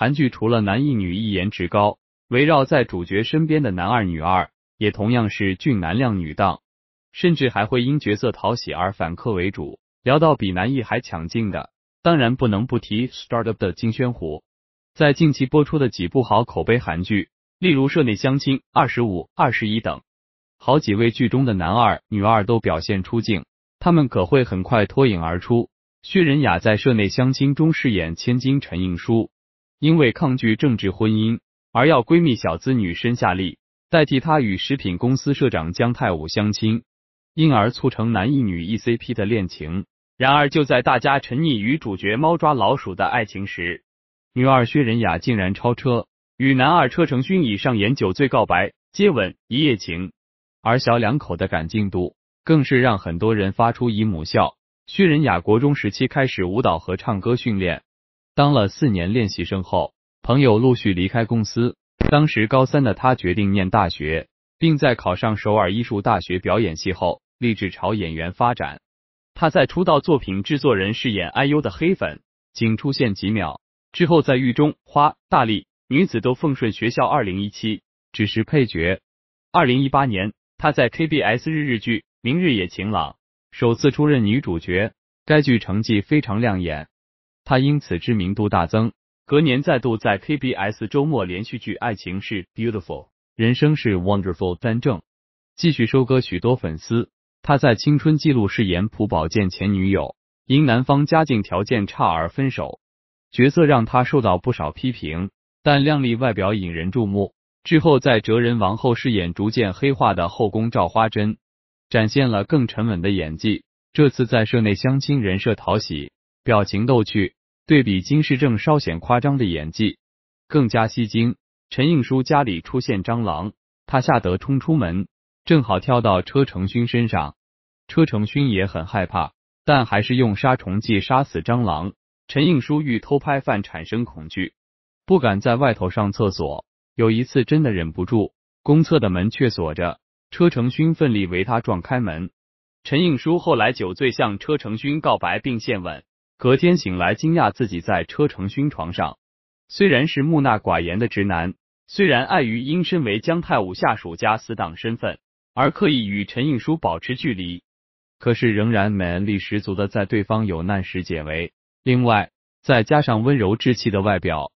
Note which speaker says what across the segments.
Speaker 1: 韩剧除了男一女一颜值高，围绕在主角身边的男二女二也同样是俊男靓女档，甚至还会因角色讨喜而反客为主，聊到比男一还抢镜的，当然不能不提《Startup》的金宣虎。在近期播出的几部好口碑韩剧，例如《社内相亲》、二十五、二十一等，好几位剧中的男二女二都表现出镜，他们可会很快脱颖而出。薛仁雅在《社内相亲》中饰演千金陈映书。因为抗拒政治婚姻，而要闺蜜小资女申夏丽代替她与食品公司社长姜泰武相亲，因而促成男一女一 CP 的恋情。然而就在大家沉溺于主角猫抓老鼠的爱情时，女二薛仁雅竟然超车，与男二车承勋以上演酒醉告白、接吻一夜情，而小两口的感进度更是让很多人发出姨母笑。薛仁雅国中时期开始舞蹈和唱歌训练。当了四年练习生后，朋友陆续离开公司。当时高三的他决定念大学，并在考上首尔艺术大学表演系后，立志朝演员发展。他在出道作品《制作人》饰演 IU 的黑粉，仅出现几秒。之后在《狱中花》《大力女子都奉顺》学校2017只是配角。2018年，他在 KBS 日日剧《明日也晴朗》首次出任女主角，该剧成绩非常亮眼。他因此知名度大增，隔年再度在 KBS 周末连续剧《爱情是 Beautiful，人生是 Wonderful》担正，继续收割许多粉丝。他在《青春记录》饰演朴宝剑前女友，因男方家境条件差而分手，角色让他受到不少批评，但靓丽外表引人注目。之后在《哲人王后》饰演逐渐黑化的后宫赵花珍，展现了更沉稳的演技。这次在社内相亲人设讨喜。表情逗趣，对比金世正稍显夸张的演技更加吸睛。陈应书家里出现蟑螂，他吓得冲出门，正好跳到车承勋身上。车承勋也很害怕，但还是用杀虫剂杀死蟑螂。陈应书遇偷拍犯产生恐惧，不敢在外头上厕所。有一次真的忍不住，公厕的门却锁着，车承勋奋力为他撞开门。陈应书后来酒醉向车承勋告白并献吻。隔天醒来，惊讶自己在车程勋床上。虽然是木讷寡言的直男，虽然碍于因身为姜太武下属加死党身份而刻意与陈映舒保持距离，可是仍然 m 力十足的在对方有难时解围。另外再加上温柔稚气的外表，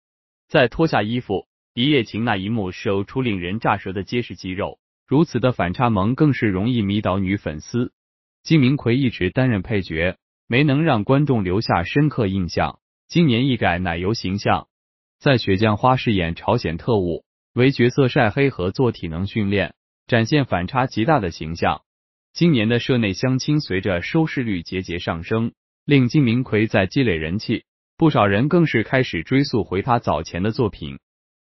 Speaker 1: 再脱下衣服一夜情那一幕，show 出令人炸舌的结实肌肉，如此的反差萌更是容易迷倒女粉丝。金明奎一直担任配角。没能让观众留下深刻印象。今年一改奶油形象，在《雪降花》饰演朝鲜特务，为角色晒黑和做体能训练，展现反差极大的形象。今年的社内相亲随着收视率节节上升，令金明奎在积累人气。不少人更是开始追溯回他早前的作品。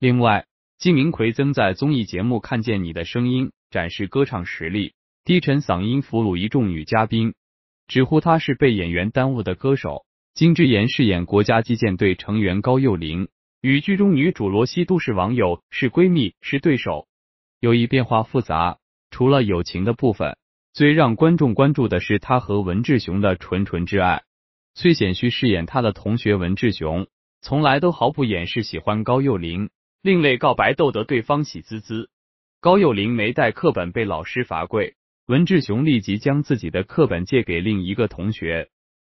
Speaker 1: 另外，金明奎曾在综艺节目《看见你的声音》展示歌唱实力，低沉嗓音俘虏一众女嘉宾。直呼他是被演员耽误的歌手。金智妍饰演国家击剑队成员高幼霖，与剧中女主罗西都是网友，是闺蜜，是对手，友谊变化复杂。除了友情的部分，最让观众关注的是他和文志雄的纯纯之爱。崔显旭饰演他的同学文志雄，从来都毫不掩饰喜欢高幼霖，另类告白逗得对方喜滋滋。高幼霖没带课本被老师罚跪。文志雄立即将自己的课本借给另一个同学，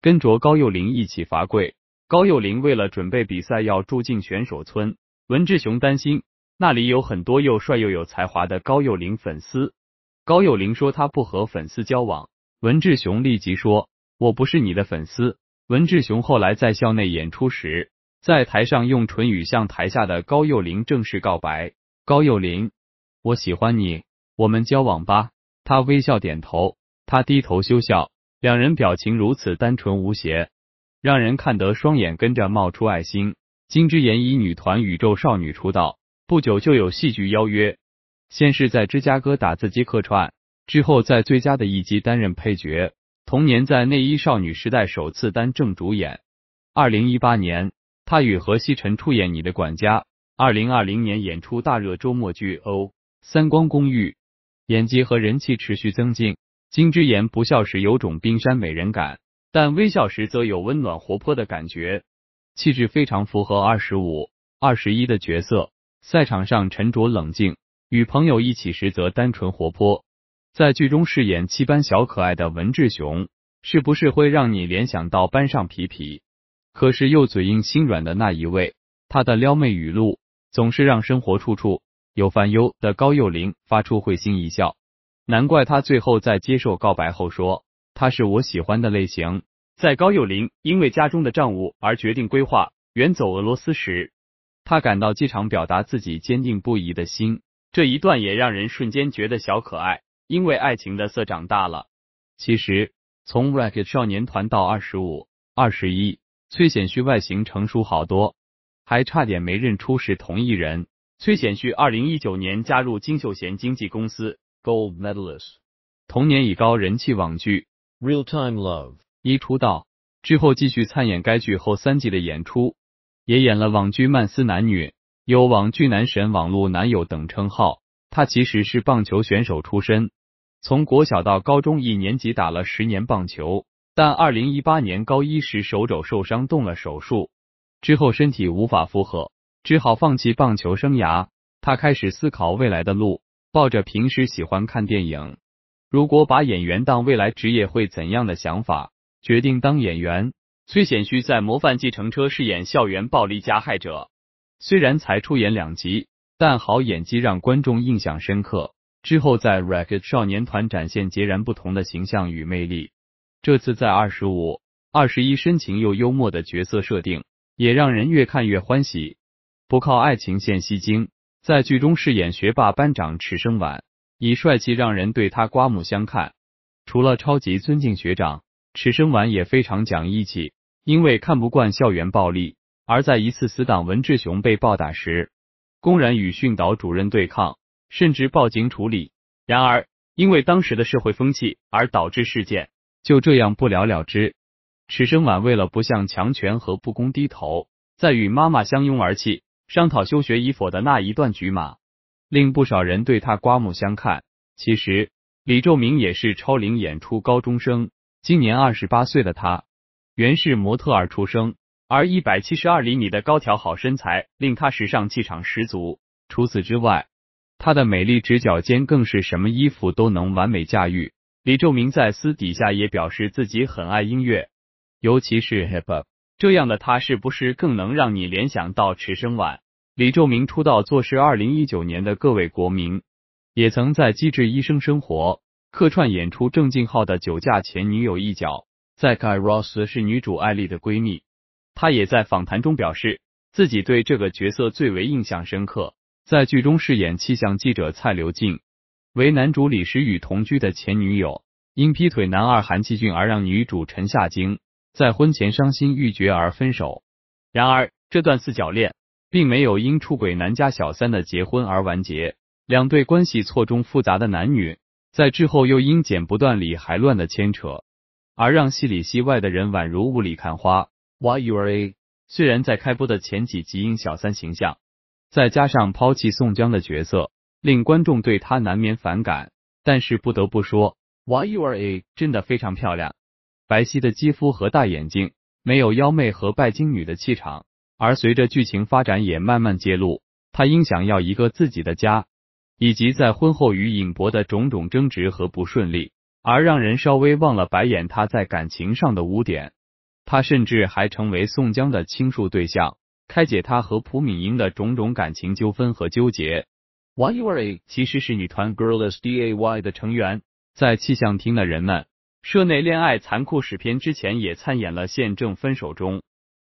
Speaker 1: 跟着高幼林一起罚跪。高幼林为了准备比赛要住进选手村，文志雄担心那里有很多又帅又有才华的高幼林粉丝。高幼林说他不和粉丝交往，文志雄立即说：“我不是你的粉丝。”文志雄后来在校内演出时，在台上用唇语向台下的高幼林正式告白：“高幼林，我喜欢你，我们交往吧。”他微笑点头，他低头羞笑，两人表情如此单纯无邪，让人看得双眼跟着冒出爱心。金枝妍以女团宇宙少女出道，不久就有戏剧邀约，先是在芝加哥打字机客串，之后在最佳的一集担任配角，同年在内衣少女时代首次担正主演。二零一八年，他与何西晨出演《你的管家》。二零二零年演出大热周末剧《哦三光公寓》。演技和人气持续增进，金之妍不笑时有种冰山美人感，但微笑时则有温暖活泼的感觉，气质非常符合二十五、二十一的角色。赛场上沉着冷静，与朋友一起时则单纯活泼。在剧中饰演七班小可爱的文志雄，是不是会让你联想到班上皮皮？可是又嘴硬心软的那一位，他的撩妹语录总是让生活处处。有烦忧的高佑玲发出会心一笑，难怪他最后在接受告白后说：“他是我喜欢的类型。”在高佑玲因为家中的账务而决定规划远走俄罗斯时，他赶到机场表达自己坚定不移的心。这一段也让人瞬间觉得小可爱，因为爱情的色长大了。其实从 Red 少年团到二十五、二十一，崔显旭外形成熟好多，还差点没认出是同一人。崔显旭二零一九年加入金秀贤经纪公司 Gold Medalist，同年以高人气网剧《Real Time Love》一出道，之后继续参演该剧后三季的演出，也演了网剧《曼斯男女》，有网剧男神、网络男友等称号。他其实是棒球选手出身，从国小到高中一年级打了十年棒球，但二零一八年高一时手肘受伤，动了手术，之后身体无法负荷。只好放弃棒球生涯，他开始思考未来的路，抱着平时喜欢看电影，如果把演员当未来职业会怎样的想法，决定当演员。崔显旭在《模范计程车》饰演校园暴力加害者，虽然才出演两集，但好演技让观众印象深刻。之后在《Racket》少年团展现截然不同的形象与魅力，这次在二十五二十一，深情又幽默的角色设定也让人越看越欢喜。不靠爱情线吸睛，在剧中饰演学霸班长池生晚，以帅气让人对他刮目相看。除了超级尊敬学长，池生晚也非常讲义气。因为看不惯校园暴力，而在一次死党文志雄被暴打时，公然与训导主任对抗，甚至报警处理。然而，因为当时的社会风气而导致事件就这样不了了之。池生晚为了不向强权和不公低头，在与妈妈相拥而泣。商讨休学与否的那一段局码，令不少人对他刮目相看。其实李仲明也是超龄演出高中生，今年二十八岁的他原是模特儿出生，而一百七十二厘米的高挑好身材令他时尚气场十足。除此之外，他的美丽直角肩更是什么衣服都能完美驾驭。李仲明在私底下也表示自己很爱音乐，尤其是 hip hop。这样的他是不是更能让你联想到池升晚？李仲明出道作是二零一九年的《各位国民》，也曾在《机智医生生活》客串演出郑敬浩的酒驾前女友一角。在《Guy Ross》是女主艾丽的闺蜜，她也在访谈中表示自己对这个角色最为印象深刻。在剧中饰演气象记者蔡刘静，为男主李时宇同居的前女友，因劈腿男二韩继俊而让女主陈夏晶在婚前伤心欲绝而分手。然而，这段四角恋。并没有因出轨男家小三的结婚而完结，两对关系错综复杂的男女，在之后又因剪不断理还乱的牵扯，而让戏里戏外的人宛如雾里看花。Why you are a？虽然在开播的前几集因小三形象，再加上抛弃宋江的角色，令观众对他难免反感，但是不得不说，Why you are a 真的非常漂亮，白皙的肌肤和大眼睛，没有妖媚和拜金女的气场。而随着剧情发展，也慢慢揭露他因想要一个自己的家，以及在婚后与尹博的种种争执和不顺利，而让人稍微忘了白眼他在感情上的污点。他甚至还成为宋江的倾诉对象，开解他和朴敏英的种种感情纠纷和纠结。Why you are a 其实是女团 Girl's Day 的成员，在气象厅的人们社内恋爱残酷史篇之前，也参演了《宪政分手中》。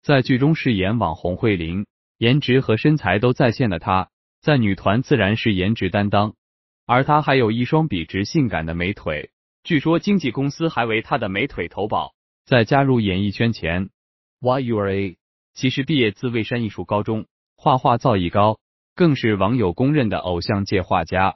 Speaker 1: 在剧中饰演网红慧玲，颜值和身材都在线的她，在女团自然是颜值担当。而她还有一双笔直性感的美腿，据说经纪公司还为她的美腿投保。在加入演艺圈前，YU A 其实毕业自蔚山艺术高中，画画造诣高，更是网友公认的偶像界画家。